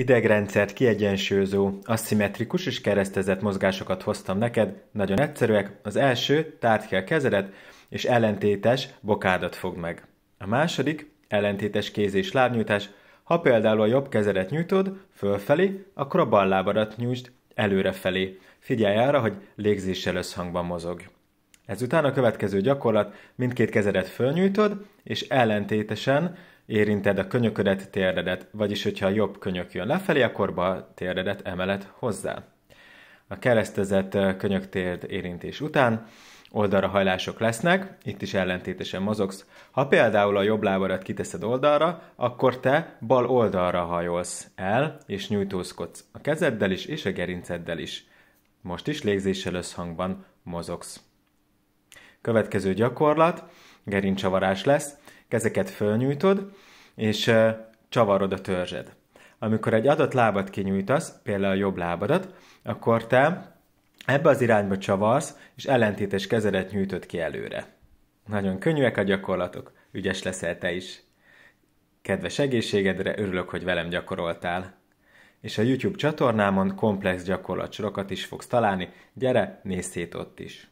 Idegrendszert kiegyensúlyozó, aszimmetrikus és keresztezett mozgásokat hoztam neked, nagyon egyszerűek. Az első, tárt ki a kezedet, és ellentétes bokádat fog meg. A második, ellentétes kéz és lábnyújtás. Ha például a jobb kezedet nyújtod fölfelé, akkor a bal lábadat nyújtsd előrefelé. Figyelj arra, hogy légzéssel összhangban mozog. Ezután a következő gyakorlat, mindkét kezedet fölnyújtod, és ellentétesen érinted a könyöködet, térdedet, vagyis hogyha a jobb könyök jön lefelé, akkor bal térdedet emelet hozzá. A keresztezett könyöktérd érintés után oldalra hajlások lesznek, itt is ellentétesen mozogsz. Ha például a jobb lábadat kiteszed oldalra, akkor te bal oldalra hajolsz el, és nyújtózkodsz a kezeddel is, és a gerinceddel is. Most is légzéssel összhangban mozogsz. Következő gyakorlat, gerincsavarás lesz, kezeket fölnyújtod, és csavarod a törzsed. Amikor egy adott lábat kinyújtasz, például a jobb lábadat, akkor te ebbe az irányba csavarsz, és ellentétes kezedet nyújtod ki előre. Nagyon könnyűek a gyakorlatok, ügyes leszel te is. Kedves egészségedre, örülök, hogy velem gyakoroltál. És a YouTube csatornámon komplex gyakorlatsorokat is fogsz találni, gyere, nézz szét ott is!